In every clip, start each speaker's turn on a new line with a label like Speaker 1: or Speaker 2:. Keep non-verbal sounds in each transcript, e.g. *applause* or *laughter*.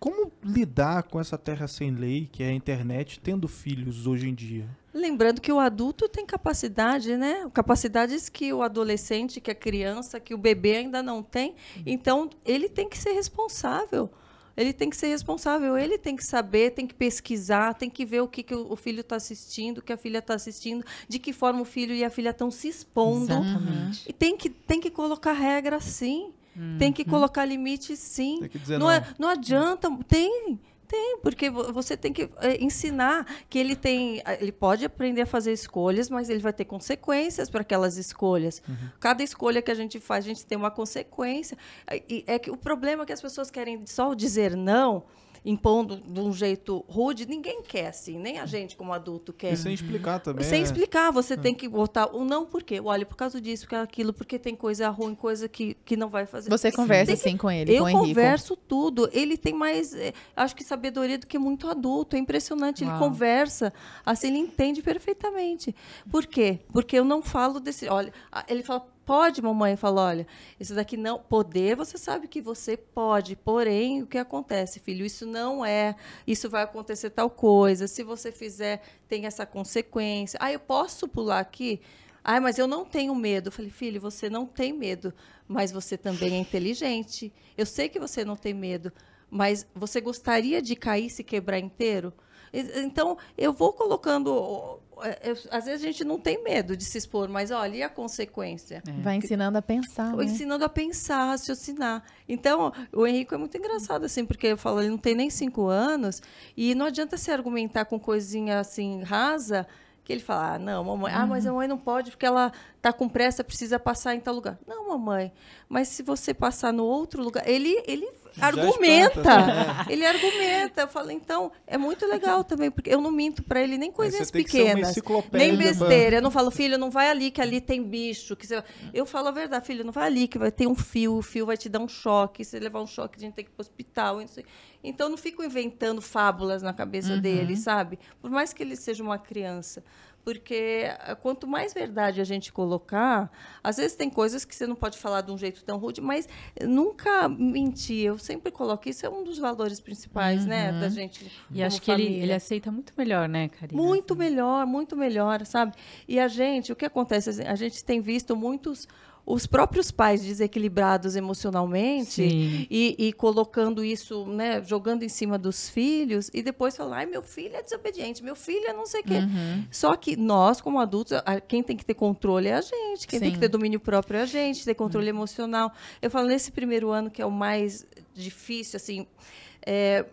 Speaker 1: Como lidar com essa terra sem lei, que é a internet, tendo filhos hoje em dia? Lembrando que o adulto tem capacidade, né? Capacidades que o adolescente, que a criança, que o bebê ainda não tem. Então, ele tem que ser responsável. Ele tem que ser responsável, ele tem que saber, tem que pesquisar, tem que ver o que, que o filho está assistindo, o que a filha está assistindo, de que forma o filho e a filha estão se expondo. Exatamente. E tem que, tem que colocar regra, sim. Hum, tem que hum. colocar limite, sim. Tem que dizer não. É não, é, não adianta. Tem. Tem, porque você tem que eh, ensinar que ele tem, eh, ele pode aprender a fazer escolhas, mas ele vai ter consequências para aquelas escolhas. Uhum. Cada escolha que a gente faz, a gente tem uma consequência. E é que o problema é que as pessoas querem só dizer não, impondo de um jeito rude, ninguém quer assim, nem a gente como adulto quer. E sem explicar também. Sem é. explicar, você é. tem que botar o não por quê. Olha, por causa disso, por aquilo, porque tem coisa ruim, coisa que, que não vai fazer. Você conversa assim com ele, Eu com converso tudo. Ele tem mais, é, acho que sabedoria do que muito adulto. É impressionante, Uau. ele conversa, assim, ele entende perfeitamente. Por quê? Porque eu não falo desse, olha, ele fala pode, mamãe? Fala, olha, isso daqui não. Poder, você sabe que você pode, porém, o que acontece, filho? Isso não é, isso vai acontecer tal coisa. Se você fizer, tem essa consequência. Ah, eu posso pular aqui? Ah, mas eu não tenho medo. Eu falei, filho, você não tem medo, mas você também é inteligente. Eu sei que você não tem medo, mas você gostaria de cair e se quebrar inteiro? Então, eu vou colocando. É, eu, às vezes a gente não tem medo de se expor, mas olha, e a consequência? É. Vai ensinando a pensar. Né? Ensinando a pensar, raciocinar. Então, o Henrique é muito engraçado, assim, porque eu falo, ele não tem nem cinco anos, e não adianta se argumentar com coisinha assim rasa que ele fala, ah, não, mamãe, ah, mas uhum. a mãe não pode porque ela tá com pressa, precisa passar em tal lugar. Não, mamãe, mas se você passar no outro lugar, ele ele Já argumenta. Espanta, né? *laughs* Ele argumenta. Eu falo, então, é muito legal também, porque eu não minto para ele nem coisinhas pequenas, nem né? besteira. Eu não falo, filho, não vai ali que ali tem bicho, que você... Eu falo a verdade, filho, não vai ali que vai ter um fio, o fio vai te dar um choque, se levar um choque, a gente tem que ir pro hospital, Então, não fico inventando fábulas na cabeça uhum. dele, sabe? Por mais que ele seja uma criança porque ah, quanto mais verdade a gente colocar, às vezes tem coisas que você não pode falar de um jeito tão rude, mas nunca mentir. Eu sempre coloco isso, é um dos valores principais, uhum. né, da uhum. gente. E acho família. que ele, ele aceita muito melhor, né, Karina? Muito assim. melhor, muito melhor, sabe? E a gente, o que acontece? A gente tem visto muitos os próprios pais desequilibrados emocionalmente e, e, colocando isso, né, jogando em cima dos filhos e depois falar, ai, meu filho é desobediente, meu filho é não sei o quê. Uhum. Só que nós, como adultos, quem tem que ter controle é a gente, quem Sim. tem que ter domínio próprio é a gente, ter controle uhum. emocional. Eu falo, nesse primeiro ano que é o mais difícil, assim, é,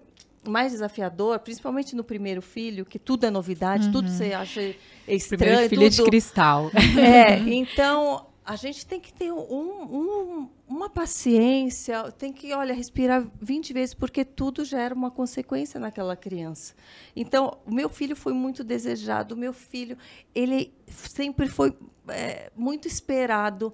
Speaker 1: mais desafiador, principalmente no primeiro filho, que tudo é novidade, uhum. tudo você acha estranho. Primeiro filho tudo... é de cristal. É, *laughs* então a gente tem que ter um, um, uma paciência, tem que, olha, respirar 20 vezes, porque tudo gera uma consequência naquela criança. Então, o meu filho foi muito desejado, o meu filho, ele sempre foi é, muito esperado,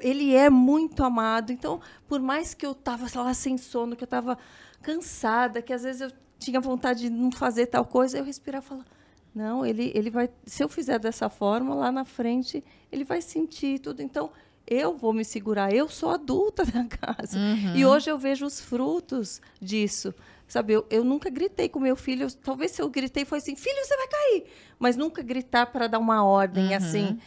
Speaker 1: ele é muito amado. Então, por mais que eu estava lá sem sono, que eu estava cansada, que às vezes eu tinha vontade de não fazer tal coisa, eu respirava e falava, não, ele, ele vai. Se eu fizer dessa forma, lá na frente, ele vai sentir tudo. Então, eu vou me segurar. Eu sou adulta *laughs* da casa. Uhum. E hoje eu vejo os frutos disso. Sabe, eu, eu nunca gritei com meu filho. talvez se eu gritei foi assim: filho, você vai cair. Mas nunca gritar para dar uma ordem uhum. assim.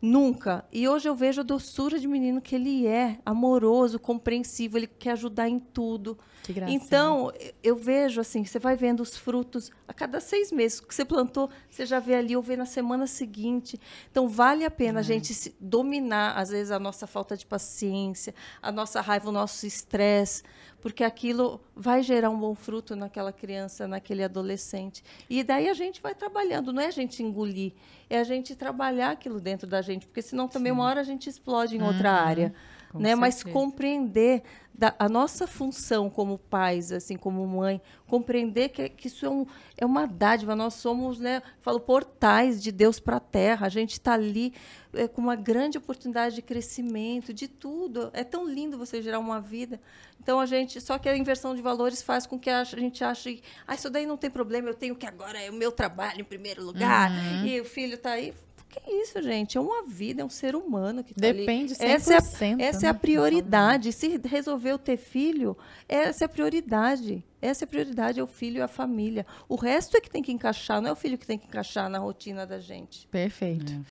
Speaker 1: Nunca. E hoje eu vejo a doçura de menino que ele é, amoroso, compreensivo, ele quer ajudar em tudo. Que graça, então, né? eu vejo assim, você vai vendo os frutos a cada seis meses. O que você plantou, você já vê ali ou vê na semana seguinte. Então, vale a pena a gente dominar, às vezes, a nossa falta de paciência, a nossa raiva, o nosso estresse porque aquilo vai gerar um bom fruto naquela criança, naquele adolescente. E daí a gente vai trabalhando, não é a gente engolir, é a gente trabalhar aquilo dentro da gente, porque senão também Sim. uma hora a gente explode em outra uhum. área. Com né? Mas compreender da, a nossa função como pais, assim, como mãe, compreender que, que isso é, um, é uma dádiva. Nós somos, né, falo, portais de Deus para a Terra. A gente está ali é, com uma grande oportunidade de crescimento, de tudo. É tão lindo você gerar uma vida. Então a gente, só que a inversão de valores faz com que a gente ache, ah, isso daí não tem problema, eu tenho que agora é o meu trabalho em primeiro lugar uhum. e o filho está aí que é isso, gente? É uma vida, é um ser humano que tá Depende ali. 100%. Essa é a, né? essa é a prioridade. Se resolveu ter filho, essa é a prioridade. Essa é a prioridade, é o filho e a família. O resto é que tem que encaixar, não é o filho que tem que encaixar na rotina da gente. Perfeito. É.